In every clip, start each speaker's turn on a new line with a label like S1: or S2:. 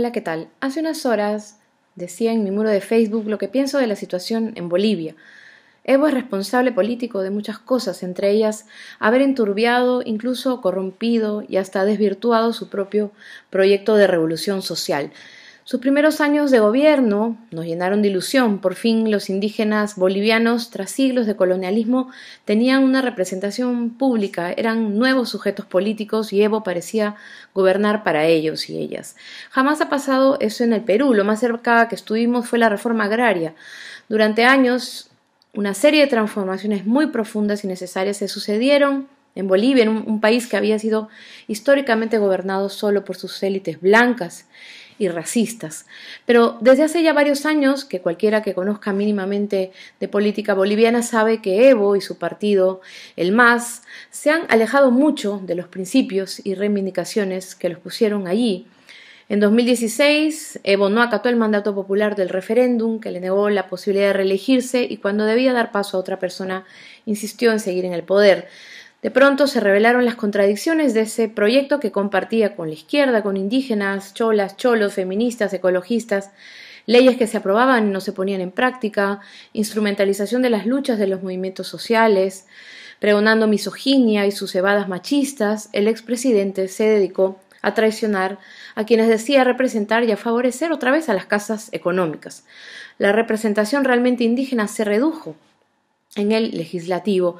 S1: Hola, ¿qué tal? Hace unas horas decía en mi muro de Facebook lo que pienso de la situación en Bolivia. Evo es responsable político de muchas cosas, entre ellas haber enturbiado, incluso corrompido y hasta desvirtuado su propio proyecto de revolución social. Sus primeros años de gobierno nos llenaron de ilusión. Por fin los indígenas bolivianos, tras siglos de colonialismo, tenían una representación pública, eran nuevos sujetos políticos y Evo parecía gobernar para ellos y ellas. Jamás ha pasado eso en el Perú. Lo más cerca que estuvimos fue la reforma agraria. Durante años, una serie de transformaciones muy profundas y necesarias se sucedieron en Bolivia, un, un país que había sido históricamente gobernado solo por sus élites blancas y racistas. Pero desde hace ya varios años, que cualquiera que conozca mínimamente de política boliviana sabe que Evo y su partido, el MAS, se han alejado mucho de los principios y reivindicaciones que los pusieron allí en 2016, Evo no acató el mandato popular del referéndum que le negó la posibilidad de reelegirse y cuando debía dar paso a otra persona insistió en seguir en el poder. De pronto se revelaron las contradicciones de ese proyecto que compartía con la izquierda, con indígenas, cholas, cholos, feministas, ecologistas, leyes que se aprobaban y no se ponían en práctica, instrumentalización de las luchas de los movimientos sociales, pregonando misoginia y sus cebadas machistas, el expresidente se dedicó a traicionar a quienes decía representar y a favorecer otra vez a las casas económicas. La representación realmente indígena se redujo en el legislativo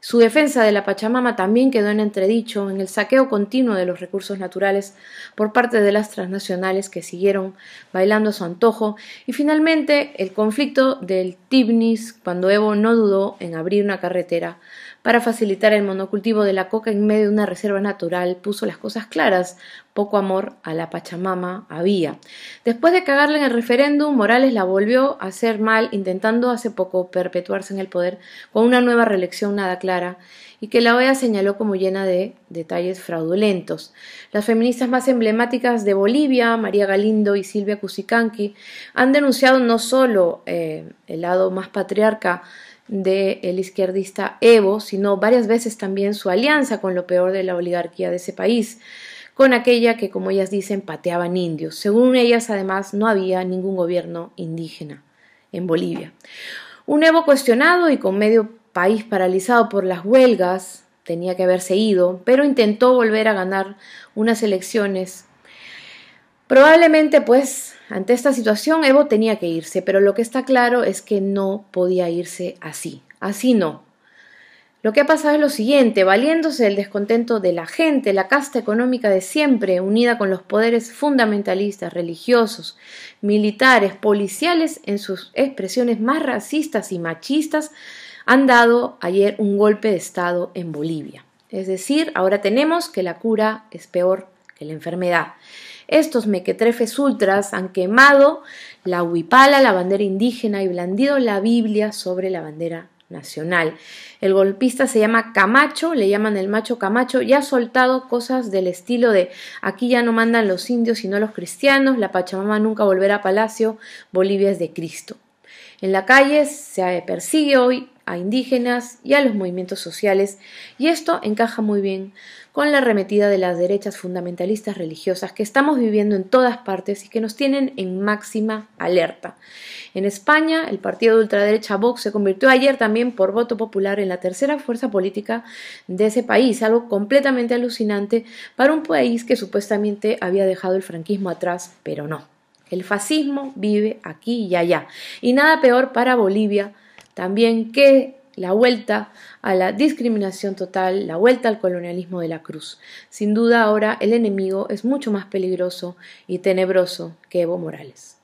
S1: su defensa de la Pachamama también quedó en entredicho en el saqueo continuo de los recursos naturales por parte de las transnacionales que siguieron bailando a su antojo y finalmente el conflicto del Tibnis cuando Evo no dudó en abrir una carretera para facilitar el monocultivo de la coca en medio de una reserva natural puso las cosas claras poco amor a la Pachamama había. Después de cagarle en el referéndum, Morales la volvió a hacer mal, intentando hace poco perpetuarse en el poder con una nueva reelección nada clara y que la OEA señaló como llena de detalles fraudulentos. Las feministas más emblemáticas de Bolivia, María Galindo y Silvia Cusicanqui, han denunciado no solo eh, el lado más patriarca del izquierdista Evo, sino varias veces también su alianza con lo peor de la oligarquía de ese país con aquella que, como ellas dicen, pateaban indios. Según ellas, además, no había ningún gobierno indígena en Bolivia. Un Evo cuestionado y con medio país paralizado por las huelgas, tenía que haberse ido, pero intentó volver a ganar unas elecciones. Probablemente, pues, ante esta situación, Evo tenía que irse, pero lo que está claro es que no podía irse así. Así no. Lo que ha pasado es lo siguiente, valiéndose del descontento de la gente, la casta económica de siempre, unida con los poderes fundamentalistas, religiosos, militares, policiales, en sus expresiones más racistas y machistas, han dado ayer un golpe de Estado en Bolivia. Es decir, ahora tenemos que la cura es peor que la enfermedad. Estos mequetrefes ultras han quemado la huipala, la bandera indígena, y blandido la Biblia sobre la bandera nacional. El golpista se llama Camacho, le llaman el macho Camacho, y ha soltado cosas del estilo de aquí ya no mandan los indios sino los cristianos, la Pachamama nunca volverá a palacio, Bolivia es de Cristo. En la calle se persigue hoy a indígenas y a los movimientos sociales, y esto encaja muy bien con la arremetida de las derechas fundamentalistas religiosas que estamos viviendo en todas partes y que nos tienen en máxima alerta. En España, el partido de ultraderecha Vox se convirtió ayer también por voto popular en la tercera fuerza política de ese país, algo completamente alucinante para un país que supuestamente había dejado el franquismo atrás, pero no. El fascismo vive aquí y allá. Y nada peor para Bolivia también que la vuelta a la discriminación total, la vuelta al colonialismo de la cruz. Sin duda ahora el enemigo es mucho más peligroso y tenebroso que Evo Morales.